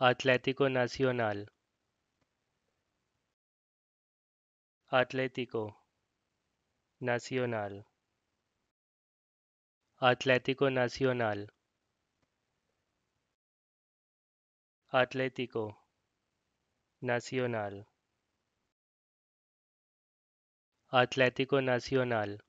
Atlético Nacional. Atlético Nacional. Atlético Nacional. Atlético Nacional. Atlético Nacional.